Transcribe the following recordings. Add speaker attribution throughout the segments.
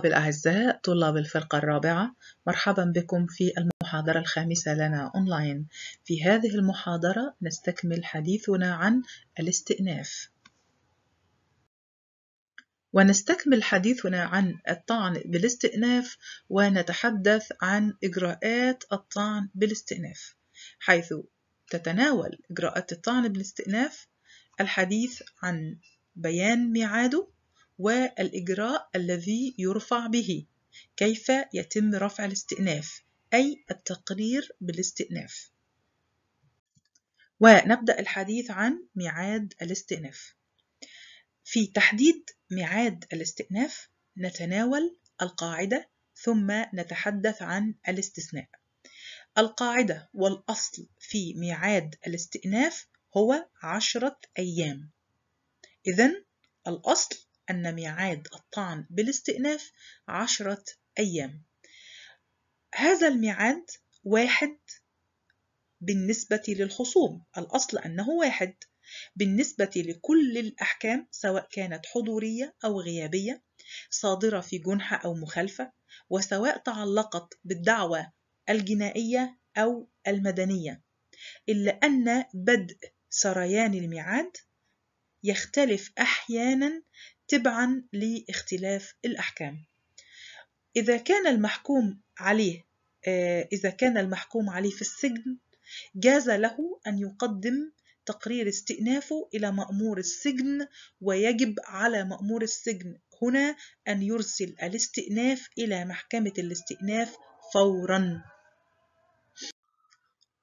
Speaker 1: طلاب الأعزاء طلاب الفرقة الرابعة مرحبا بكم في المحاضرة الخامسة لنا أونلاين في هذه المحاضرة نستكمل حديثنا عن الاستئناف ونستكمل حديثنا عن الطعن بالاستئناف ونتحدث عن إجراءات الطعن بالاستئناف حيث تتناول إجراءات الطعن بالاستئناف الحديث عن بيان ميعاده والإجراء الذي يرفع به كيف يتم رفع الاستئناف أي التقرير بالاستئناف ونبدأ الحديث عن ميعاد الاستئناف في تحديد ميعاد الاستئناف نتناول القاعدة ثم نتحدث عن الاستثناء القاعدة والأصل في ميعاد الاستئناف هو عشرة أيام إذن الأصل أن ميعاد الطعن بالاستئناف عشرة أيام هذا الميعاد واحد بالنسبة للخصوم الأصل أنه واحد بالنسبة لكل الأحكام سواء كانت حضورية أو غيابية صادرة في جنحة أو مخالفة وسواء تعلقت بالدعوة الجنائية أو المدنية إلا أن بدء سريان الميعاد يختلف أحيانا تبعا لاختلاف الأحكام إذا كان المحكوم عليه آه، إذا كان المحكوم عليه في السجن جاز له أن يقدم تقرير استئنافه إلى مأمور السجن ويجب على مأمور السجن هنا أن يرسل الاستئناف إلى محكمة الاستئناف فورا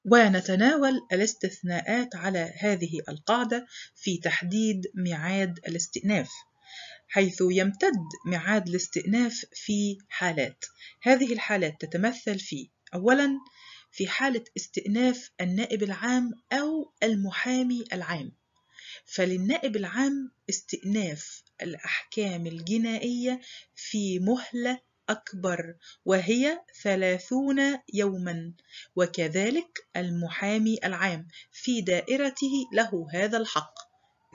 Speaker 1: ونتناول الاستثناءات على هذه القاعدة في تحديد ميعاد الاستئناف حيث يمتد ميعاد الاستئناف في حالات هذه الحالات تتمثل في أولا في حالة استئناف النائب العام أو المحامي العام فللنائب العام استئناف الأحكام الجنائية في مهلة أكبر وهي ثلاثون يوما وكذلك المحامي العام في دائرته له هذا الحق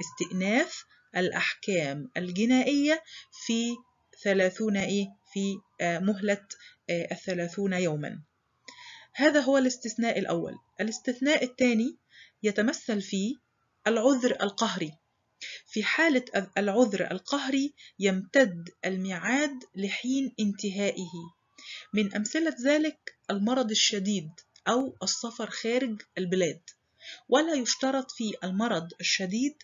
Speaker 1: استئناف الأحكام الجنائية في ثلاثون إيه في آه، مهلة آه، الثلاثون يوما هذا هو الاستثناء الأول الاستثناء الثاني يتمثل في العذر القهري في حالة العذر القهري يمتد الميعاد لحين انتهائه من أمثلة ذلك المرض الشديد أو السفر خارج البلاد ولا يشترط في المرض الشديد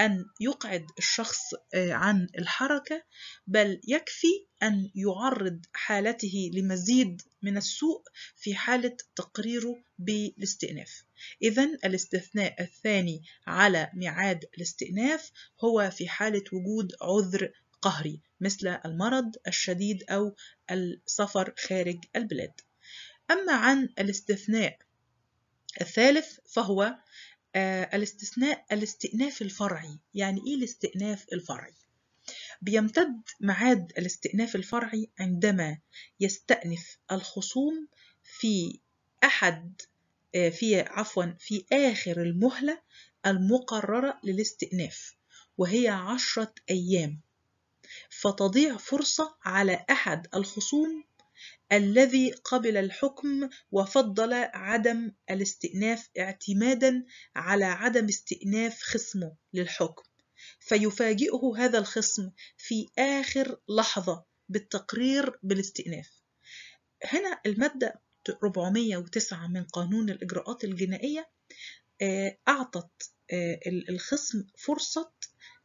Speaker 1: أن يقعد الشخص آه، عن الحركة بل يكفي أن يعرض حالته لمزيد من السوء في حالة تقريره بالاستئناف إذا الاستثناء الثاني على ميعاد الاستئناف هو في حالة وجود عذر قهري مثل المرض الشديد أو السفر خارج البلاد أما عن الاستثناء الثالث فهو آه، الاستثناء الاستئناف الفرعي يعني إيه الاستئناف الفرعي؟ بيمتد معاد الاستئناف الفرعي عندما يستأنف الخصوم في أحد آه، في عفوا في آخر المهلة المقررة للاستئناف وهي عشرة أيام فتضيع فرصة على أحد الخصوم الذي قبل الحكم وفضل عدم الاستئناف اعتمادا على عدم استئناف خصمه للحكم فيفاجئه هذا الخصم في آخر لحظة بالتقرير بالاستئناف هنا المادة 409 من قانون الإجراءات الجنائية آه، أعطت آه، الخصم فرصة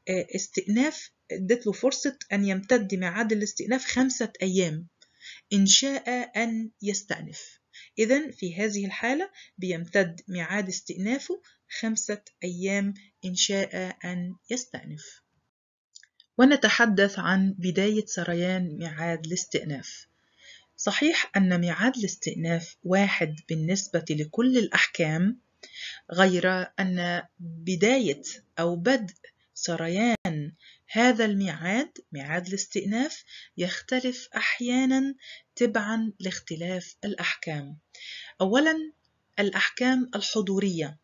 Speaker 1: آه، استئناف ادت له فرصة أن يمتد ميعاد الاستئناف خمسة أيام إن شاء أن يستأنف إذا في هذه الحالة بيمتد ميعاد استئنافه خمسة أيام إن شاء أن يستأنف ونتحدث عن بداية سريان ميعاد الاستئناف صحيح أن ميعاد الاستئناف واحد بالنسبة لكل الأحكام غير أن بداية أو بدء سريان هذا الميعاد ميعاد الاستئناف يختلف أحيانا تبعا لاختلاف الأحكام أولا الأحكام الحضورية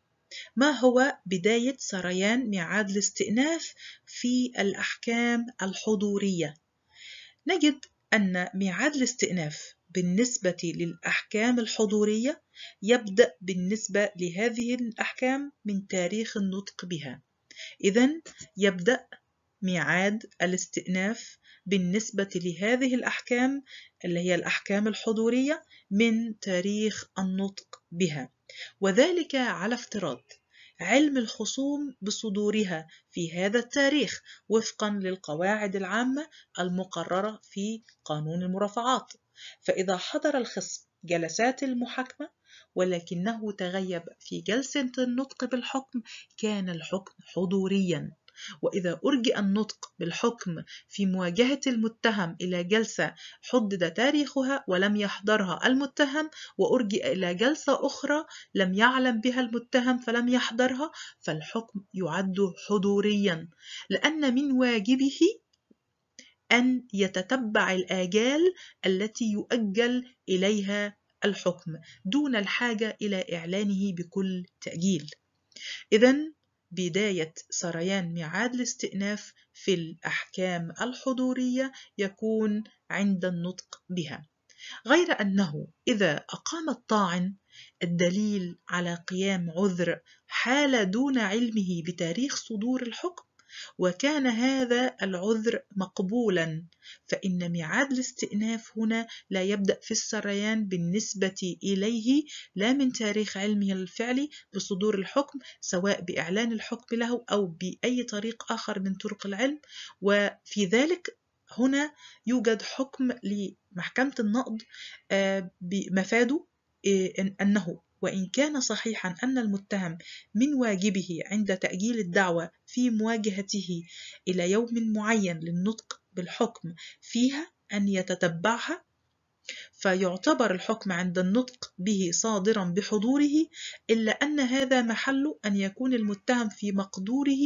Speaker 1: ما هو بداية سريان ميعاد الاستئناف في الأحكام الحضورية نجد أن ميعاد الاستئناف بالنسبة للأحكام الحضورية يبدأ بالنسبة لهذه الأحكام من تاريخ النطق بها إذا يبدأ ميعاد الاستئناف بالنسبة لهذه الأحكام اللي هي الأحكام الحضورية من تاريخ النطق بها وذلك على افتراض علم الخصوم بصدورها في هذا التاريخ وفقا للقواعد العامة المقررة في قانون المرافعات فإذا حضر الخصم جلسات المحاكمة ولكنه تغيب في جلسة النطق بالحكم كان الحكم حضوريا وإذا أرجئ النطق بالحكم في مواجهة المتهم إلى جلسة حدد تاريخها ولم يحضرها المتهم وأرجئ إلى جلسة أخرى لم يعلم بها المتهم فلم يحضرها فالحكم يعد حضوريا لأن من واجبه أن يتتبع الآجال التي يؤجل إليها الحكم دون الحاجة إلى إعلانه بكل تأجيل إذا بداية سريان ميعاد الاستئناف في الأحكام الحضورية يكون عند النطق بها غير أنه إذا أقام الطاعن الدليل على قيام عذر حال دون علمه بتاريخ صدور الحكم وكان هذا العذر مقبولا فإن ميعاد الاستئناف هنا لا يبدأ في السريان بالنسبة إليه لا من تاريخ علمه الفعلي بصدور الحكم سواء بإعلان الحكم له أو بأي طريق آخر من طرق العلم وفي ذلك هنا يوجد حكم لمحكمة النقض آه، مفاده آه، أنه وإن كان صحيحا أن المتهم من واجبه عند تأجيل الدعوة في مواجهته إلى يوم معين للنطق بالحكم فيها أن يتتبعها فيعتبر الحكم عند النطق به صادرا بحضوره إلا أن هذا محل أن يكون المتهم في مقدوره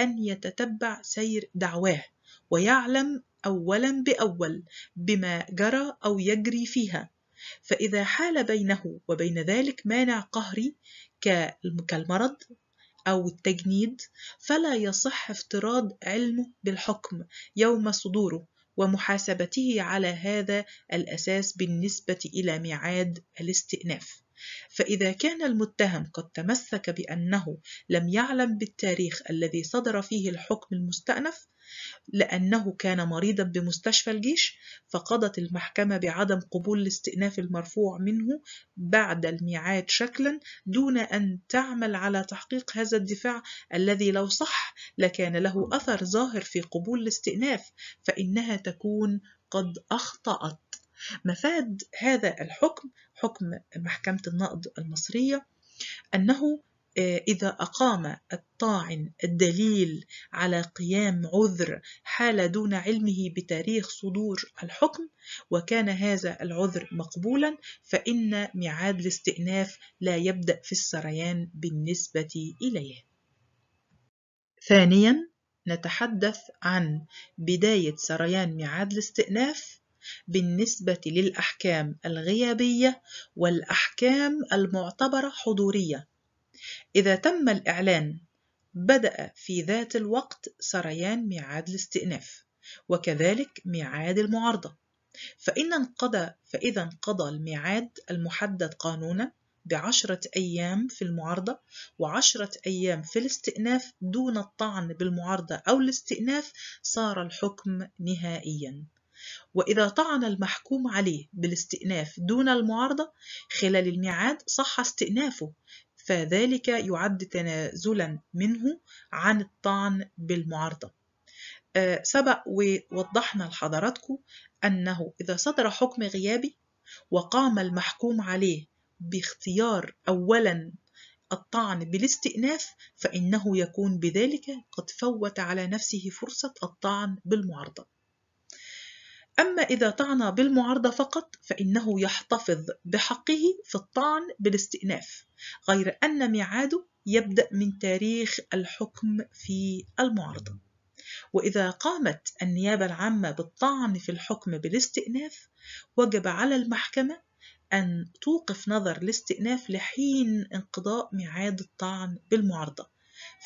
Speaker 1: أن يتتبع سير دعواه ويعلم أولا بأول بما جرى أو يجري فيها فإذا حال بينه وبين ذلك مانع قهري كالمرض أو التجنيد فلا يصح افتراض علمه بالحكم يوم صدوره ومحاسبته على هذا الأساس بالنسبة إلى ميعاد الاستئناف فإذا كان المتهم قد تمسك بأنه لم يعلم بالتاريخ الذي صدر فيه الحكم المستأنف لأنه كان مريضا بمستشفى الجيش فقضت المحكمة بعدم قبول الاستئناف المرفوع منه بعد الميعاد شكلا دون أن تعمل على تحقيق هذا الدفاع الذي لو صح لكان له أثر ظاهر في قبول الاستئناف فإنها تكون قد أخطأت مفاد هذا الحكم حكم محكمة النقد المصرية أنه إذا أقام الطاعن الدليل على قيام عذر حال دون علمه بتاريخ صدور الحكم وكان هذا العذر مقبولا فإن ميعاد الاستئناف لا يبدأ في السريان بالنسبة إليه ثانيا نتحدث عن بداية سريان ميعاد الاستئناف بالنسبة للأحكام الغيابية والأحكام المعتبرة حضورية إذا تم الإعلان بدأ في ذات الوقت سريان ميعاد الاستئناف وكذلك ميعاد المعارضة فإن انقضى فإذا انقضى الميعاد المحدد قانونا بعشرة أيام في المعارضة وعشرة أيام في الاستئناف دون الطعن بالمعارضة أو الاستئناف صار الحكم نهائيا وإذا طعن المحكوم عليه بالاستئناف دون المعارضة خلال الميعاد صح استئنافه فذلك يعد تنازلا منه عن الطعن بالمعارضة أه، سبق ووضحنا لحضراتكم أنه إذا صدر حكم غيابي وقام المحكوم عليه باختيار أولا الطعن بالاستئناف فإنه يكون بذلك قد فوت على نفسه فرصة الطعن بالمعارضة أما إذا طعن بالمعارضة فقط فإنه يحتفظ بحقه في الطعن بالاستئناف غير أن ميعاده يبدأ من تاريخ الحكم في المعارضة وإذا قامت النيابة العامة بالطعن في الحكم بالاستئناف وجب على المحكمة أن توقف نظر الاستئناف لحين انقضاء ميعاد الطعن بالمعارضة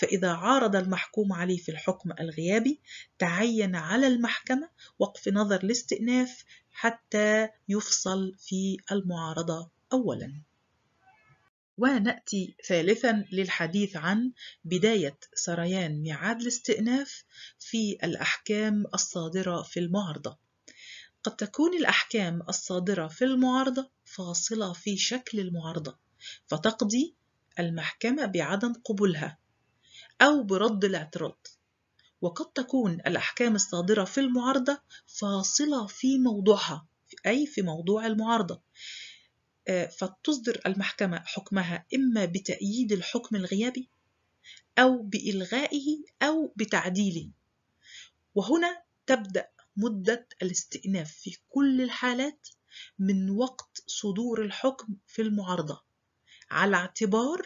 Speaker 1: فإذا عارض المحكوم عليه في الحكم الغيابي تعين على المحكمة وقف نظر الاستئناف حتى يفصل في المعارضة أولاً. ونأتي ثالثا للحديث عن بداية سريان ميعاد الاستئناف في الأحكام الصادرة في المعارضة. قد تكون الأحكام الصادرة في المعارضة فاصلة في شكل المعارضة، فتقضي المحكمة بعدم قبولها أو برد الاعتراض وقد تكون الأحكام الصادرة في المعارضة فاصلة في موضوعها أي في موضوع المعارضة آه، فتصدر المحكمة حكمها إما بتأييد الحكم الغيابي أو بإلغائه أو بتعديله وهنا تبدأ مدة الاستئناف في كل الحالات من وقت صدور الحكم في المعارضة على اعتبار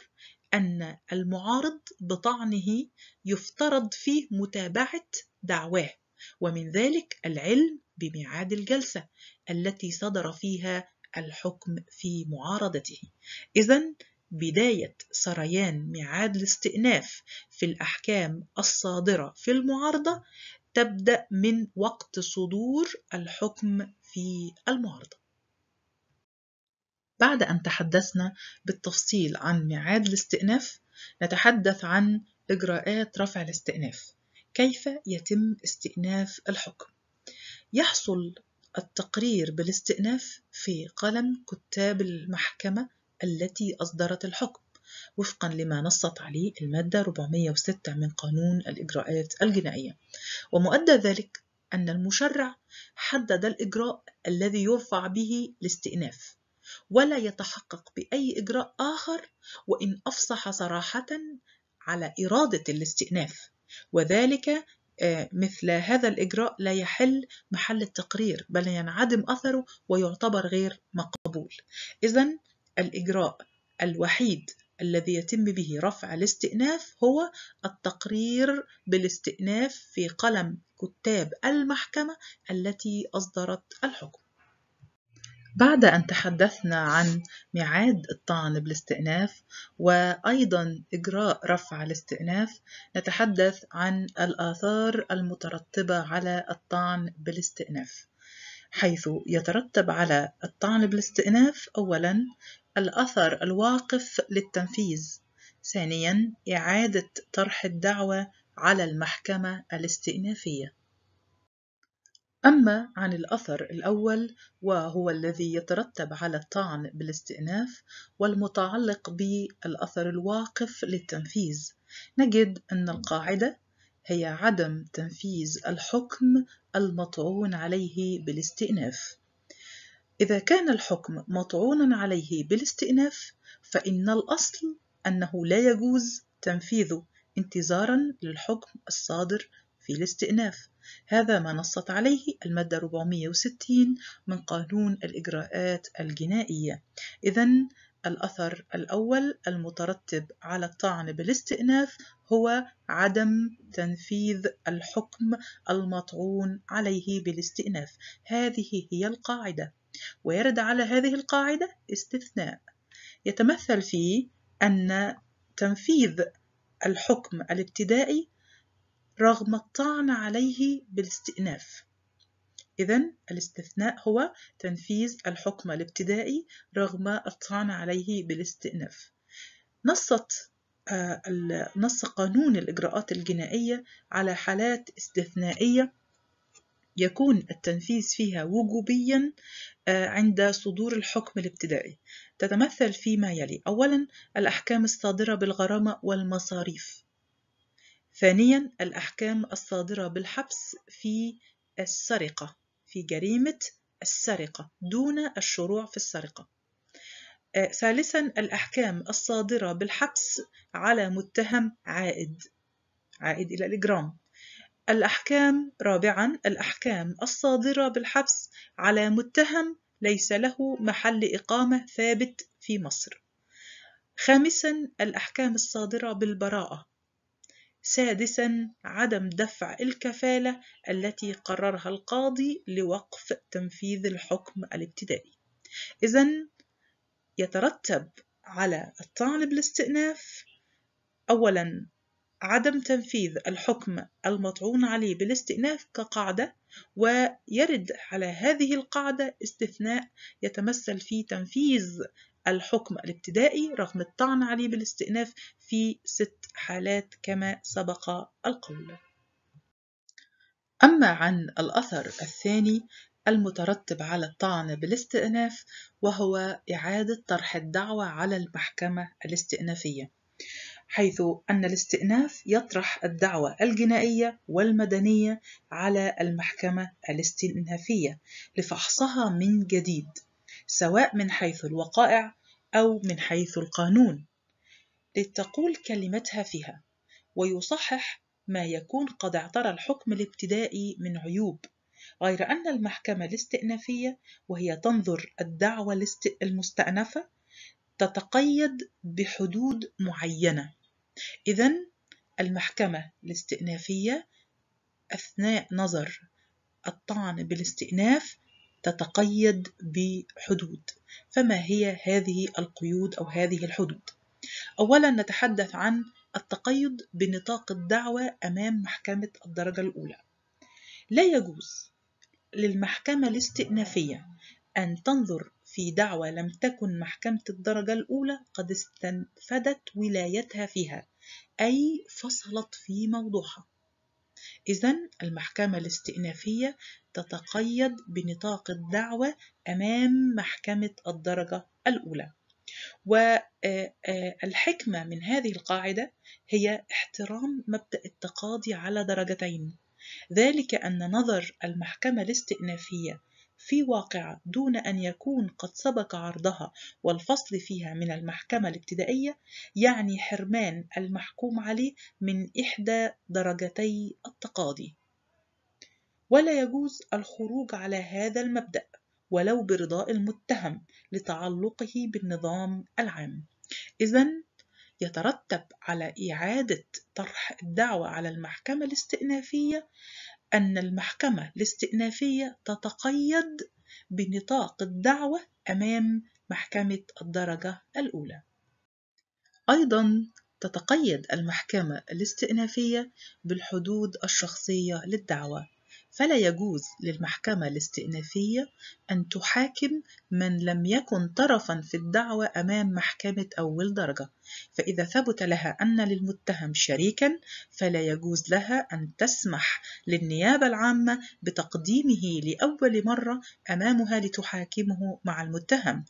Speaker 1: أن المعارض بطعنه يفترض فيه متابعة دعواه ومن ذلك العلم بميعاد الجلسة التي صدر فيها الحكم في معارضته إذا بداية سريان ميعاد الاستئناف في الأحكام الصادرة في المعارضة تبدأ من وقت صدور الحكم في المعارضة بعد أن تحدثنا بالتفصيل عن ميعاد الاستئناف نتحدث عن إجراءات رفع الاستئناف كيف يتم استئناف الحكم يحصل التقرير بالاستئناف في قلم كتاب المحكمة التي أصدرت الحكم وفقا لما نصت عليه المادة 406 من قانون الإجراءات الجنائية ومؤدى ذلك أن المشرع حدد الإجراء الذي يرفع به الاستئناف ولا يتحقق بأي إجراء آخر وإن أفصح صراحة على إرادة الاستئناف وذلك آه، مثل هذا الإجراء لا يحل محل التقرير بل ينعدم أثره ويعتبر غير مقبول إذا الإجراء الوحيد الذي يتم به رفع الاستئناف هو التقرير بالاستئناف في قلم كتاب المحكمة التي أصدرت الحكم بعد أن تحدثنا عن ميعاد الطعن بالاستئناف وأيضا إجراء رفع الاستئناف نتحدث عن الآثار المترتبة على الطعن بالاستئناف حيث يترتب على الطعن بالاستئناف أولا الأثر الواقف للتنفيذ ثانيا إعادة طرح الدعوة على المحكمة الاستئنافية أما عن الأثر الأول وهو الذي يترتب على الطعن بالاستئناف والمتعلق بالأثر الواقف للتنفيذ نجد أن القاعدة هي عدم تنفيذ الحكم المطعون عليه بالاستئناف إذا كان الحكم مطعونا عليه بالاستئناف فإن الأصل أنه لا يجوز تنفيذه انتظارا للحكم الصادر في الاستئناف هذا ما نصت عليه المادة 460 من قانون الإجراءات الجنائية إذا الأثر الأول المترتب على الطعن بالاستئناف هو عدم تنفيذ الحكم المطعون عليه بالاستئناف هذه هي القاعدة ويرد على هذه القاعدة استثناء يتمثل في أن تنفيذ الحكم الابتدائي رغم الطعن عليه بالاستئناف إذا الاستثناء هو تنفيذ الحكم الابتدائي رغم الطعن عليه بالاستئناف نصت آه، نص قانون الإجراءات الجنائية على حالات استثنائية يكون التنفيذ فيها وجوبيا آه، عند صدور الحكم الابتدائي تتمثل فيما يلي أولا الأحكام الصادرة بالغرامة والمصاريف ثانيا الأحكام الصادرة بالحبس في السرقة في جريمة السرقة دون الشروع في السرقة آه، ثالثا الأحكام الصادرة بالحبس على متهم عائد عائد إلى الإجرام الأحكام رابعا الأحكام الصادرة بالحبس على متهم ليس له محل إقامة ثابت في مصر خامسا الأحكام الصادرة بالبراءة سادسا عدم دفع الكفالة التي قررها القاضي لوقف تنفيذ الحكم الابتدائي إذا يترتب على الطالب الاستئناف أولا عدم تنفيذ الحكم المطعون عليه بالاستئناف كقاعدة ويرد على هذه القاعدة استثناء يتمثل في تنفيذ الحكم الابتدائي رغم الطعن عليه بالاستئناف في ست حالات كما سبق القول أما عن الأثر الثاني المترتب على الطعن بالاستئناف وهو إعادة طرح الدعوى على المحكمة الاستئنافية حيث أن الاستئناف يطرح الدعوى الجنائية والمدنية على المحكمة الاستئنافية لفحصها من جديد سواء من حيث الوقائع أو من حيث القانون لتقول كلمتها فيها ويصحح ما يكون قد اعترى الحكم الابتدائي من عيوب غير أن المحكمة الاستئنافية وهي تنظر الدعوة المستأنفة تتقيد بحدود معينة إذا المحكمة الاستئنافية أثناء نظر الطعن بالاستئناف تتقيد بحدود فما هي هذه القيود أو هذه الحدود؟ أولا نتحدث عن التقيد بنطاق الدعوة أمام محكمة الدرجة الأولى لا يجوز للمحكمة الاستئنافية أن تنظر في دعوى لم تكن محكمة الدرجة الأولى قد استنفدت ولايتها فيها أي فصلت في موضوعها إذا المحكمة الاستئنافية تتقيد بنطاق الدعوة أمام محكمة الدرجة الأولى والحكمة آه، آه، من هذه القاعدة هي احترام مبدأ التقاضي على درجتين ذلك أن نظر المحكمة الاستئنافية في واقعة دون أن يكون قد سبق عرضها والفصل فيها من المحكمة الابتدائية يعني حرمان المحكوم عليه من إحدى درجتي التقاضي ولا يجوز الخروج على هذا المبدأ ولو برضاء المتهم لتعلقه بالنظام العام إذن يترتب على إعادة طرح الدعوة على المحكمة الاستئنافية أن المحكمة الاستئنافية تتقيد بنطاق الدعوة أمام محكمة الدرجة الأولى أيضا تتقيد المحكمة الاستئنافية بالحدود الشخصية للدعوة فلا يجوز للمحكمة الاستئنافية أن تحاكم من لم يكن طرفا في الدعوة أمام محكمة أول درجة فإذا ثبت لها أن للمتهم شريكا فلا يجوز لها أن تسمح للنيابة العامة بتقديمه لأول مرة أمامها لتحاكمه مع المتهم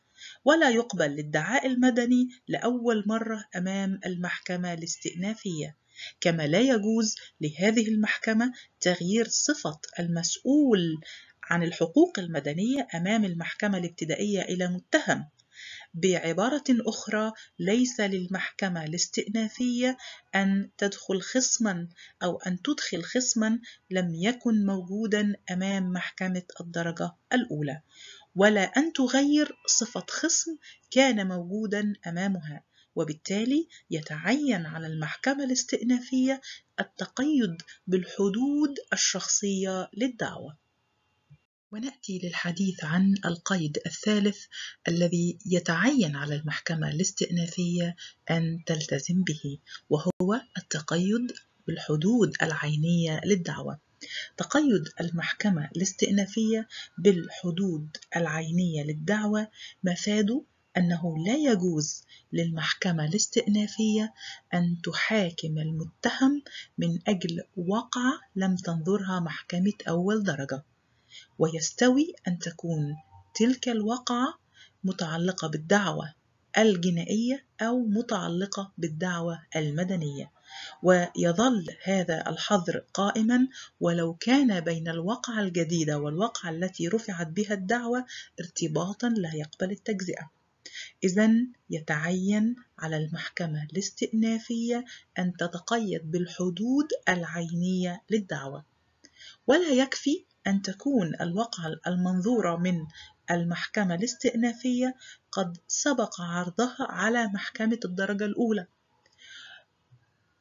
Speaker 1: ولا يقبل للدعاء المدني لأول مرة أمام المحكمة الاستئنافية كما لا يجوز لهذه المحكمة تغيير صفة المسؤول عن الحقوق المدنية أمام المحكمة الابتدائية إلى متهم بعبارة أخرى ليس للمحكمة الاستئنافية أن تدخل خصما أو أن تدخل خصما لم يكن موجودا أمام محكمة الدرجة الأولى ولا أن تغير صفة خصم كان موجودا أمامها وبالتالي يتعين على المحكمة الاستئنافية التقيد بالحدود الشخصية للدعوة وناتي للحديث عن القيد الثالث الذي يتعين على المحكمه الاستئنافيه ان تلتزم به وهو التقيد بالحدود العينيه للدعوه تقيد المحكمه الاستئنافيه بالحدود العينيه للدعوه مفاده أنه لا يجوز للمحكمة الاستئنافية أن تحاكم المتهم من أجل وقعة لم تنظرها محكمة أول درجة، ويستوي أن تكون تلك الوقعة متعلقة بالدعوة الجنائية أو متعلقة بالدعوة المدنية، ويظل هذا الحظر قائما ولو كان بين الوقعة الجديدة والوقعة التي رفعت بها الدعوة ارتباطا لا يقبل التجزئة. إذا يتعين على المحكمة الاستئنافية أن تتقيد بالحدود العينية للدعوة ولا يكفي أن تكون الوقعة المنظورة من المحكمة الاستئنافية قد سبق عرضها على محكمة الدرجة الأولى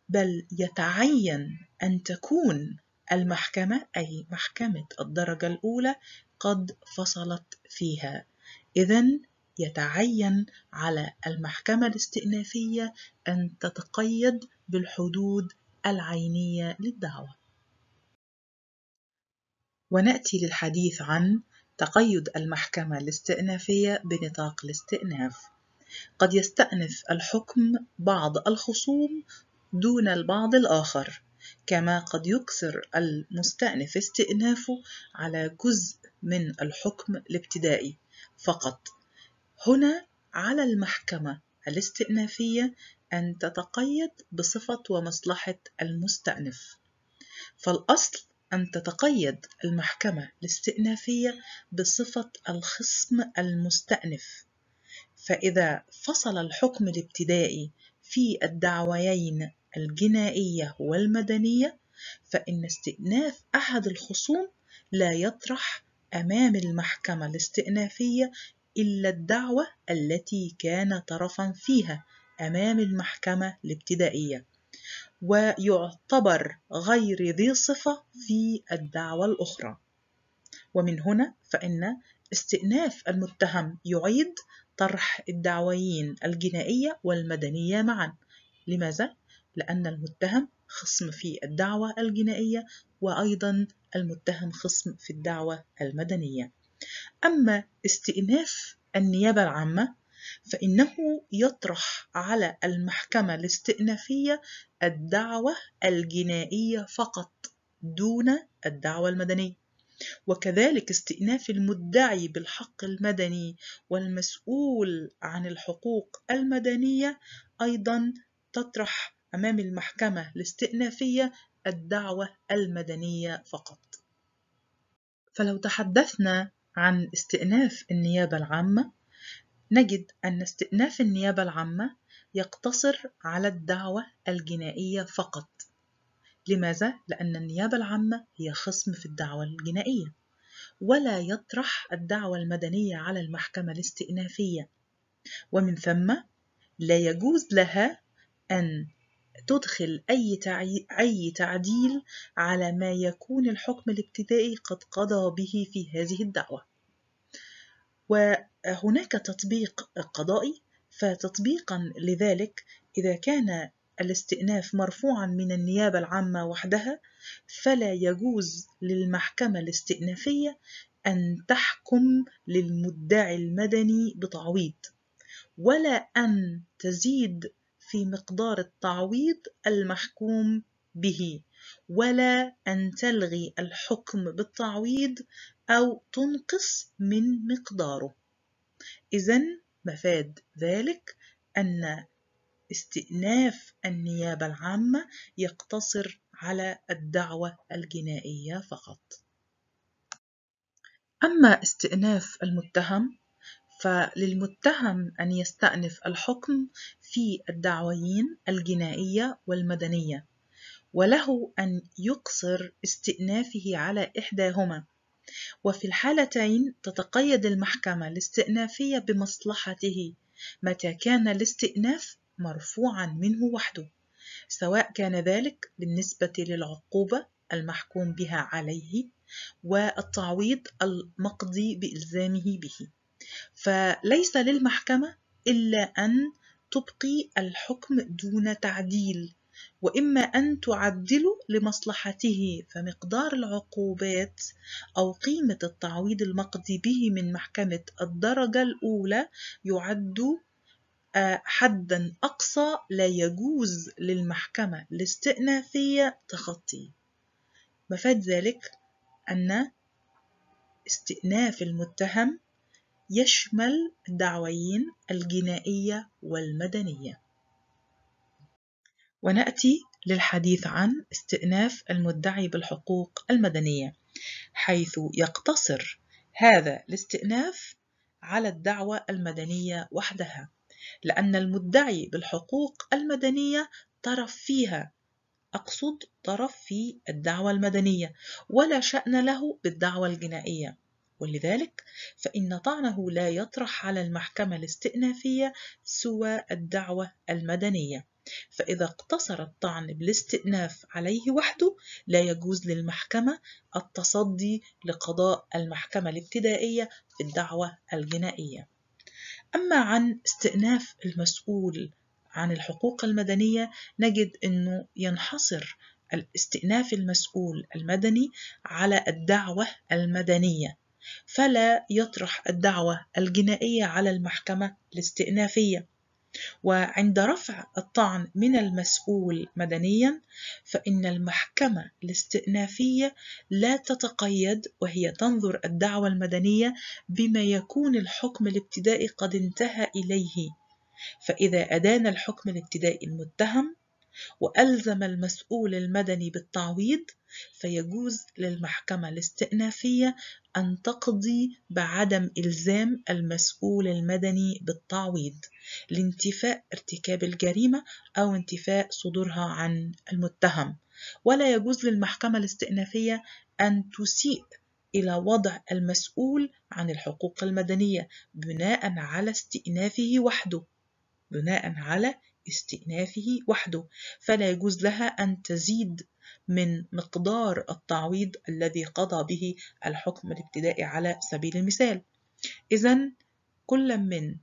Speaker 1: بل يتعين أن تكون المحكمة أي محكمة الدرجة الأولى قد فصلت فيها إذن يتعين على المحكمة الاستئنافية أن تتقيد بالحدود العينية للدعوة. ونأتي للحديث عن تقيد المحكمة الاستئنافية بنطاق الاستئناف. قد يستأنف الحكم بعض الخصوم دون البعض الآخر، كما قد يكثر المستأنف استئنافه على جزء من الحكم الابتدائي فقط هنا على المحكمة الاستئنافية أن تتقيد بصفة ومصلحة المستأنف فالأصل أن تتقيد المحكمة الاستئنافية بصفة الخصم المستأنف فإذا فصل الحكم الابتدائي في الدعويين الجنائية والمدنية فإن استئناف أحد الخصوم لا يطرح أمام المحكمة الاستئنافية إلا الدعوة التي كان طرفا فيها أمام المحكمة الابتدائية ويعتبر غير ذي صفة في الدعوة الأخرى ومن هنا فإن استئناف المتهم يعيد طرح الدعويين الجنائية والمدنية معا لماذا؟ لأن المتهم خصم في الدعوة الجنائية وأيضا المتهم خصم في الدعوة المدنية أما استئناف النيابة العامة فإنه يطرح على المحكمة الاستئنافية الدعوة الجنائية فقط دون الدعوة المدنية وكذلك استئناف المدعي بالحق المدني والمسؤول عن الحقوق المدنية أيضا تطرح أمام المحكمة الاستئنافية الدعوة المدنية فقط فلو تحدثنا عن استئناف النيابة العامة نجد أن استئناف النيابة العامة يقتصر على الدعوة الجنائية فقط لماذا؟ لأن النيابة العامة هي خصم في الدعوة الجنائية ولا يطرح الدعوة المدنية على المحكمة الاستئنافية ومن ثم لا يجوز لها أن تدخل أي أي تعديل على ما يكون الحكم الابتدائي قد قضى به في هذه الدعوة وهناك تطبيق قضائي فتطبيقا لذلك إذا كان الاستئناف مرفوعا من النيابة العامة وحدها فلا يجوز للمحكمة الاستئنافية أن تحكم للمدعي المدني بتعويض ولا أن تزيد في مقدار التعويض المحكوم به ولا أن تلغي الحكم بالتعويض أو تنقص من مقداره إذا مفاد ذلك أن استئناف النيابة العامة يقتصر على الدعوة الجنائية فقط أما استئناف المتهم فللمتهم أن يستأنف الحكم في الدعويين الجنائية والمدنية وله أن يقصر استئنافه على إحداهما وفي الحالتين تتقيد المحكمة الاستئنافية بمصلحته متى كان الاستئناف مرفوعا منه وحده سواء كان ذلك بالنسبة للعقوبة المحكوم بها عليه والتعويض المقضي بإلزامه به فليس للمحكمة إلا أن تبقي الحكم دون تعديل وإما أن تعدل لمصلحته فمقدار العقوبات أو قيمة التعويض المقضي به من محكمة الدرجة الأولى يعد آه، حدا أقصى لا يجوز للمحكمة الاستئنافية تخطيه مفاد ذلك أن استئناف المتهم يشمل الدعويين الجنائية والمدنية ونأتي للحديث عن استئناف المدعي بالحقوق المدنية حيث يقتصر هذا الاستئناف على الدعوة المدنية وحدها لأن المدعي بالحقوق المدنية طرف فيها أقصد طرف في الدعوة المدنية ولا شأن له بالدعوة الجنائية ولذلك فإن طعنه لا يطرح على المحكمة الاستئنافية سوى الدعوة المدنية فإذا اقتصر الطعن بالاستئناف عليه وحده لا يجوز للمحكمة التصدي لقضاء المحكمة الابتدائية في الدعوة الجنائية أما عن استئناف المسؤول عن الحقوق المدنية نجد أنه ينحصر الاستئناف المسؤول المدني على الدعوة المدنية فلا يطرح الدعوة الجنائية على المحكمة الاستئنافية وعند رفع الطعن من المسؤول مدنيا فإن المحكمة الاستئنافية لا تتقيد وهي تنظر الدعوة المدنية بما يكون الحكم الابتدائي قد انتهى إليه فإذا أدان الحكم الابتدائي المتهم وألزم المسؤول المدني بالتعويض فيجوز للمحكمة الاستئنافية أن تقضي بعدم إلزام المسؤول المدني بالتعويض لانتفاء ارتكاب الجريمة أو انتفاء صدورها عن المتهم ولا يجوز للمحكمة الاستئنافية أن تسيء إلى وضع المسؤول عن الحقوق المدنية بناء على استئنافه وحده بناء على استئنافه وحده فلا يجوز لها أن تزيد من مقدار التعويض الذي قضى به الحكم الابتدائي على سبيل المثال إذا كل من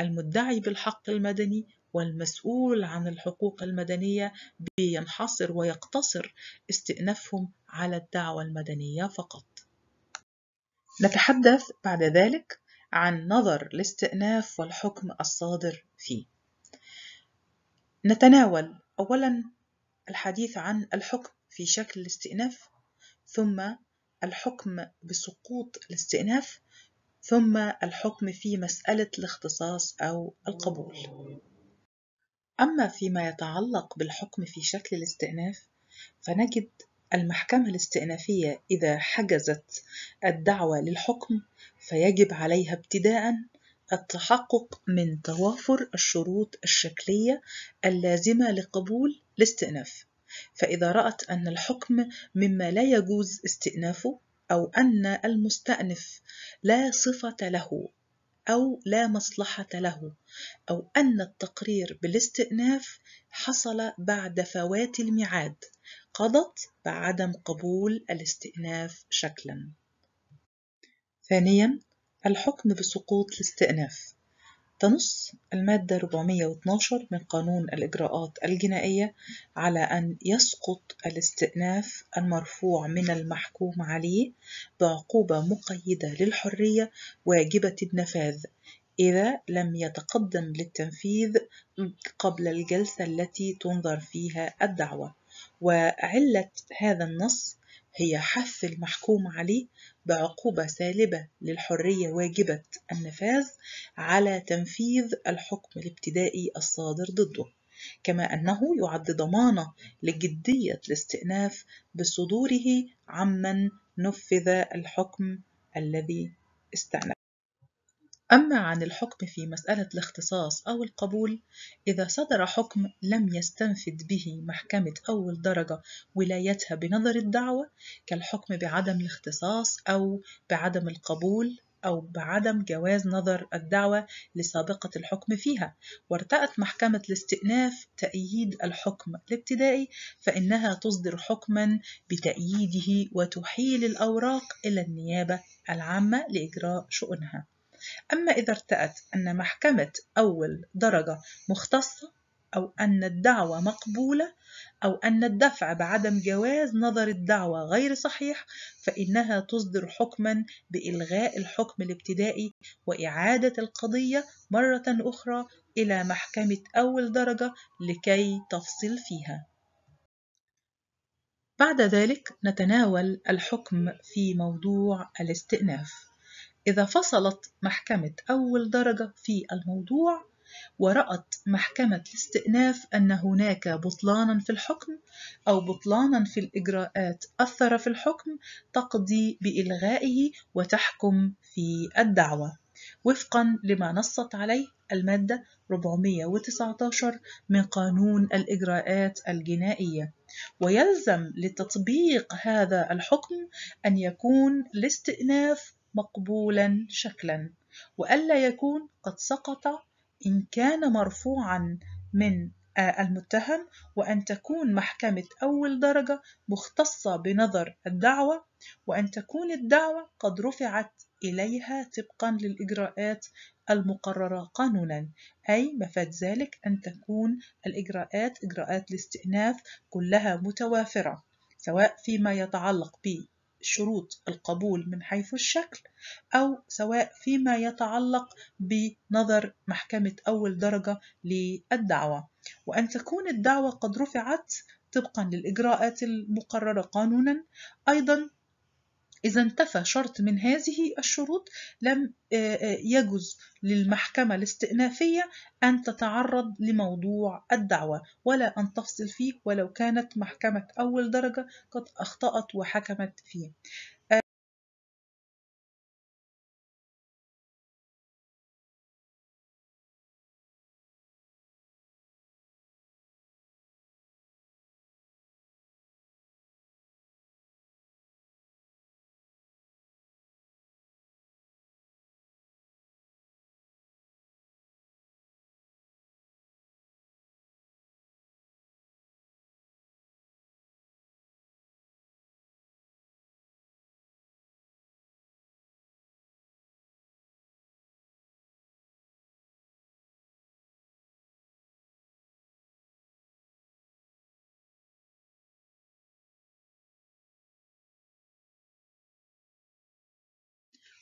Speaker 1: المدعي بالحق المدني والمسؤول عن الحقوق المدنية بينحصر ويقتصر استئنافهم على الدعوة المدنية فقط نتحدث بعد ذلك عن نظر الاستئناف والحكم الصادر فيه نتناول أولا الحديث عن الحكم في شكل الاستئناف ثم الحكم بسقوط الاستئناف ثم الحكم في مسألة الاختصاص أو القبول أما فيما يتعلق بالحكم في شكل الاستئناف فنجد المحكمة الاستئنافية إذا حجزت الدعوة للحكم فيجب عليها ابتداء التحقق من توافر الشروط الشكلية اللازمة لقبول الاستئناف فإذا رأت أن الحكم مما لا يجوز استئنافه أو أن المستأنف لا صفة له أو لا مصلحة له أو أن التقرير بالاستئناف حصل بعد فوات الميعاد قضت بعدم قبول الاستئناف شكلا ثانيا الحكم بسقوط الاستئناف تنص المادة 412 من قانون الإجراءات الجنائية على أن يسقط الاستئناف المرفوع من المحكوم عليه بعقوبة مقيدة للحرية واجبة النفاذ إذا لم يتقدم للتنفيذ قبل الجلسة التي تنظر فيها الدعوة وعلة هذا النص هي حث المحكوم عليه بعقوبة سالبة للحرية واجبة النفاذ على تنفيذ الحكم الابتدائي الصادر ضده كما أنه يعد ضمانة لجدية الاستئناف بصدوره عمن نفذ الحكم الذي استأنف أما عن الحكم في مسألة الاختصاص أو القبول إذا صدر حكم لم يستنفد به محكمة أول درجة ولايتها بنظر الدعوة كالحكم بعدم الاختصاص أو بعدم القبول أو بعدم جواز نظر الدعوة لسابقة الحكم فيها وارتأت محكمة الاستئناف تأييد الحكم الابتدائي فإنها تصدر حكما بتأييده وتحيل الأوراق إلى النيابة العامة لإجراء شؤونها أما إذا ارتأت أن محكمة أول درجة مختصة أو أن الدعوة مقبولة أو أن الدفع بعدم جواز نظر الدعوة غير صحيح فإنها تصدر حكما بإلغاء الحكم الابتدائي وإعادة القضية مرة أخرى إلى محكمة أول درجة لكي تفصل فيها. بعد ذلك نتناول الحكم في موضوع الاستئناف. إذا فصلت محكمة أول درجة في الموضوع ورأت محكمة الاستئناف أن هناك بطلانا في الحكم أو بطلانا في الإجراءات أثر في الحكم تقضي بإلغائه وتحكم في الدعوة وفقا لما نصت عليه المادة 419 من قانون الإجراءات الجنائية ويلزم لتطبيق هذا الحكم أن يكون الاستئناف مقبولا شكلا وألا يكون قد سقط إن كان مرفوعا من المتهم وأن تكون محكمة أول درجة مختصة بنظر الدعوة وأن تكون الدعوة قد رفعت إليها طبقا للإجراءات المقررة قانونا أي مفاد ذلك أن تكون الإجراءات إجراءات الاستئناف كلها متوافرة سواء فيما يتعلق شروط القبول من حيث الشكل أو سواء فيما يتعلق بنظر محكمة أول درجة للدعوة وأن تكون الدعوة قد رفعت طبقا للإجراءات المقررة قانونا أيضا إذا انتفى شرط من هذه الشروط لم آه، آه، يجوز للمحكمة الاستئنافية أن تتعرض لموضوع الدعوة ولا أن تفصل فيه ولو كانت محكمة أول درجة قد أخطأت وحكمت فيه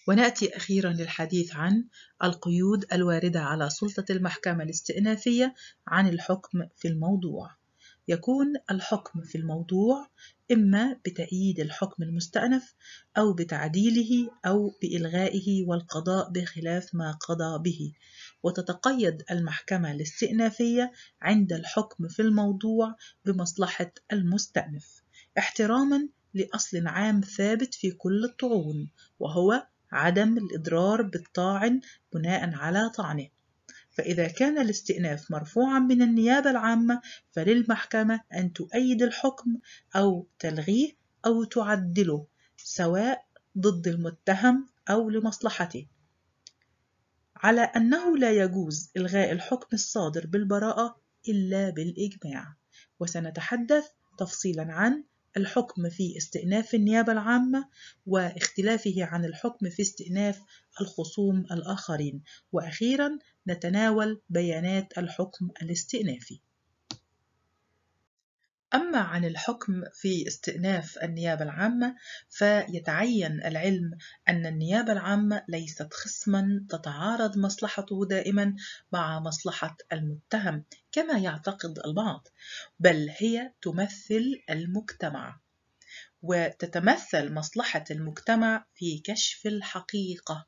Speaker 1: ونأتي أخيرا للحديث عن القيود الواردة على سلطة المحكمة الاستئنافية عن الحكم في الموضوع يكون الحكم في الموضوع إما بتأييد الحكم المستأنف أو بتعديله أو بإلغائه والقضاء بخلاف ما قضى به وتتقيد المحكمة الاستئنافية عند الحكم في الموضوع بمصلحة المستأنف احتراماً لأصل عام ثابت في كل الطعون وهو عدم الإضرار بالطاعن بناء على طعنه فإذا كان الاستئناف مرفوعا من النيابة العامة فللمحكمة أن تؤيد الحكم أو تلغيه أو تعدله سواء ضد المتهم أو لمصلحته على أنه لا يجوز إلغاء الحكم الصادر بالبراءة إلا بالإجماع وسنتحدث تفصيلا عن الحكم في استئناف النيابة العامة واختلافه عن الحكم في استئناف الخصوم الآخرين وأخيرا نتناول بيانات الحكم الاستئنافي أما عن الحكم في استئناف النيابة العامة فيتعين العلم أن النيابة العامة ليست خصما تتعارض مصلحته دائما مع مصلحة المتهم كما يعتقد البعض بل هي تمثل المجتمع وتتمثل مصلحة المجتمع في كشف الحقيقة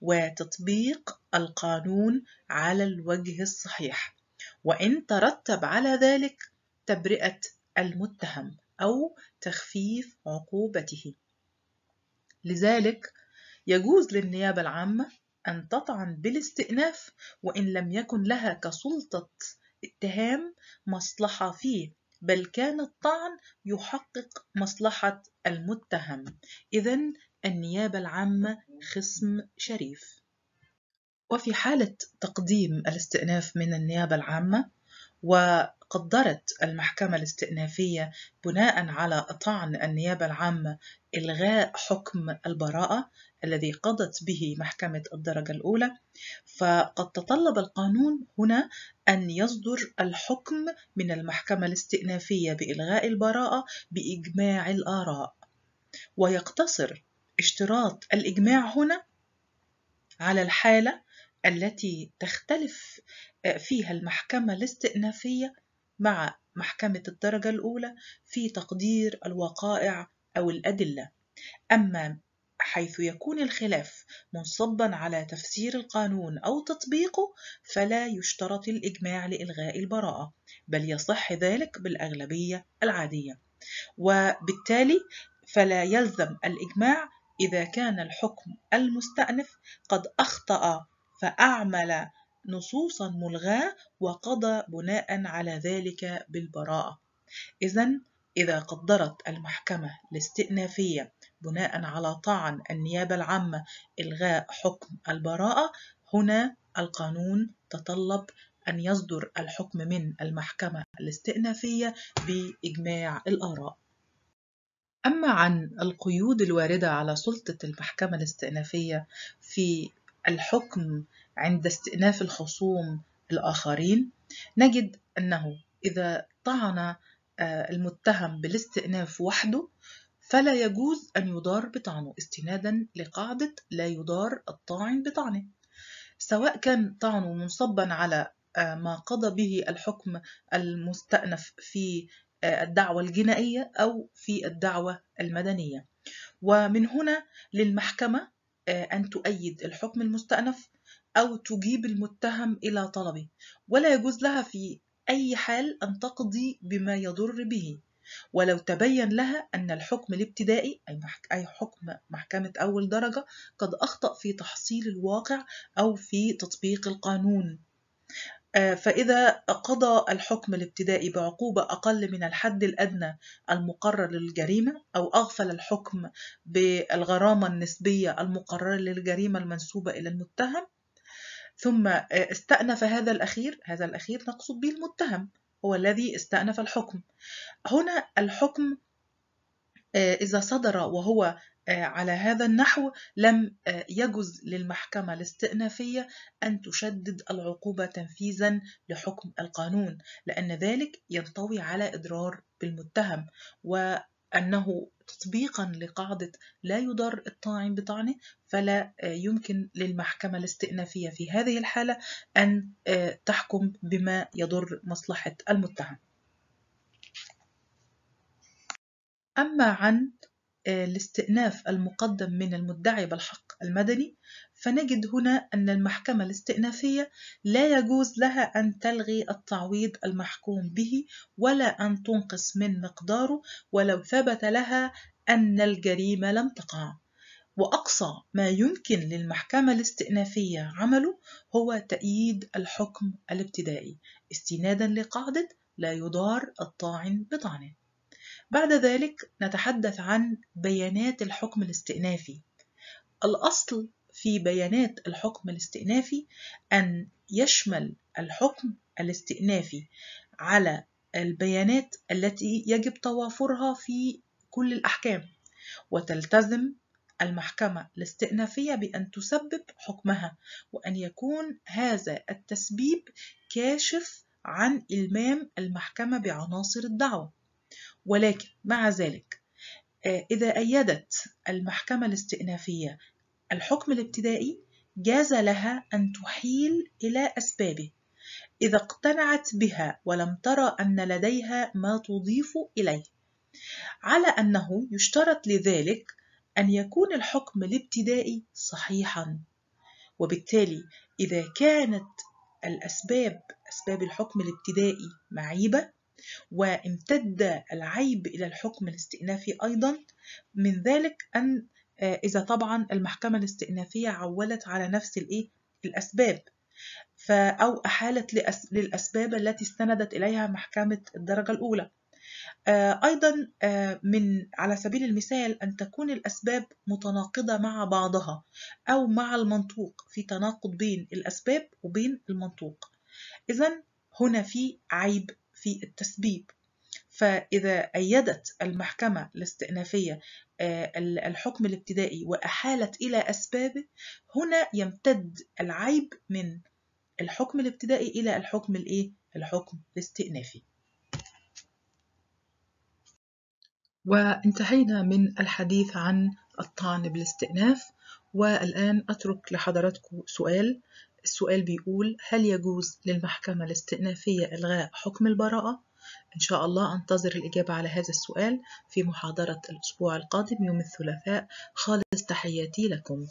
Speaker 1: وتطبيق القانون على الوجه الصحيح وإن ترتب على ذلك تبرئة المتهم أو تخفيف عقوبته لذلك يجوز للنيابة العامة أن تطعن بالاستئناف وإن لم يكن لها كسلطة اتهام مصلحة فيه بل كان الطعن يحقق مصلحة المتهم إذا النيابة العامة خصم شريف وفي حالة تقديم الاستئناف من النيابة العامة وقدرت المحكمة الاستئنافية بناء على طعن النيابة العامة إلغاء حكم البراءة الذي قضت به محكمة الدرجة الأولى فقد تطلب القانون هنا أن يصدر الحكم من المحكمة الاستئنافية بإلغاء البراءة بإجماع الآراء ويقتصر اشتراط الإجماع هنا على الحالة التي تختلف فيها المحكمة الاستئنافية مع محكمة الدرجة الأولى في تقدير الوقائع أو الأدلة أما حيث يكون الخلاف منصبا على تفسير القانون أو تطبيقه فلا يشترط الإجماع لإلغاء البراءة بل يصح ذلك بالأغلبية العادية وبالتالي فلا يلزم الإجماع إذا كان الحكم المستأنف قد أخطأ فأعمل نصوصا ملغاة وقضى بناء على ذلك بالبراءة إذا إذا قدرت المحكمة الاستئنافية بناء على طعن النيابة العامة إلغاء حكم البراءة هنا القانون تطلب أن يصدر الحكم من المحكمة الاستئنافية بإجماع الآراء أما عن القيود الواردة على سلطة المحكمة الاستئنافية في الحكم عند استئناف الخصوم الآخرين نجد أنه إذا طعن آه، المتهم بالاستئناف وحده فلا يجوز أن يضار بطعنه استنادا لقاعدة لا يضار الطاعن بطعنه سواء كان طعنه منصبا على آه، ما قضى به الحكم المستأنف في آه، الدعوة الجنائية أو في الدعوة المدنية ومن هنا للمحكمة آه، أن تؤيد الحكم المستأنف أو تجيب المتهم إلى طلبه ولا يجوز لها في أي حال أن تقضي بما يضر به ولو تبين لها أن الحكم الابتدائي أي حكم محكمة أول درجة قد أخطأ في تحصيل الواقع أو في تطبيق القانون آه، فإذا قضى الحكم الابتدائي بعقوبة أقل من الحد الأدنى المقرر للجريمة أو أغفل الحكم بالغرامة النسبية المقررة للجريمة المنسوبة إلى المتهم ثم آه، استأنف هذا الأخير هذا الأخير نقصد به المتهم هو الذي استأنف الحكم هنا الحكم آه، إذا صدر وهو آه، على هذا النحو لم آه، يجز للمحكمة الاستئنافية أن تشدد العقوبة تنفيذا لحكم القانون لأن ذلك ينطوي على إضرار بالمتهم وأنه تطبيقا لقاعدة لا يضر الطاعن بطعنه فلا آه، يمكن للمحكمة الاستئنافية في هذه الحالة أن تحكم بما يضر مصلحة المتهم أما عن آه، الاستئناف المقدم من المدعي بالحق المدني فنجد هنا أن المحكمة الاستئنافية لا يجوز لها أن تلغي التعويض المحكوم به ولا أن تنقص من مقداره ولو ثبت لها أن الجريمة لم تقع وأقصى ما يمكن للمحكمة الاستئنافية عمله هو تأييد الحكم الابتدائي استنادا لقاعدة لا يضار الطاعن بطعنه بعد ذلك نتحدث عن بيانات الحكم الاستئنافي الأصل في بيانات الحكم الاستئنافي أن يشمل الحكم الاستئنافي على البيانات التي يجب توافرها في كل الأحكام وتلتزم المحكمة الاستئنافية بأن تسبب حكمها وأن يكون هذا التسبيب كاشف عن إلمام المحكمة بعناصر الدعوة ولكن مع ذلك آه، إذا أيدت المحكمة الاستئنافية الحكم الابتدائي جاز لها أن تحيل إلى أسبابه إذا اقتنعت بها ولم ترى أن لديها ما تضيف إليه على أنه يشترط لذلك أن يكون الحكم الابتدائي صحيحا وبالتالي إذا كانت الأسباب أسباب الحكم الابتدائي معيبة وامتد العيب إلى الحكم الاستئنافي أيضا من ذلك أن آه، إذا طبعا المحكمة الاستئنافية عولت على نفس الإيه؟ الأسباب أو أحالت للأسباب التي استندت إليها محكمة الدرجة الأولى آه، أيضا آه، من على سبيل المثال أن تكون الأسباب متناقضة مع بعضها أو مع المنطوق في تناقض بين الأسباب وبين المنطوق إذا هنا في عيب في التسبيب فإذا أيدت المحكمة الاستئنافية آه، الحكم الابتدائي وأحالت إلى أسبابه هنا يمتد العيب من الحكم الابتدائي إلى الحكم الإيه؟ الحكم الاستئنافي وانتهينا من الحديث عن الطعن بالاستئناف والآن أترك لحضراتكم سؤال السؤال بيقول هل يجوز للمحكمة الاستئنافية إلغاء حكم البراءة؟ إن شاء الله أنتظر الإجابة على هذا السؤال في محاضرة الأسبوع القادم يوم الثلاثاء خالص تحياتي لكم.